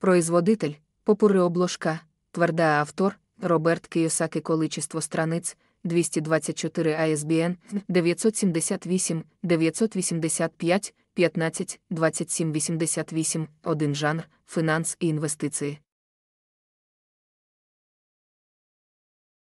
Производитель, попури обложка, тверда автор Роберт Кіосаки Количество страниць 224 ISBN 978 985 15 27 88 1 жанр, фінанс і інвестиції.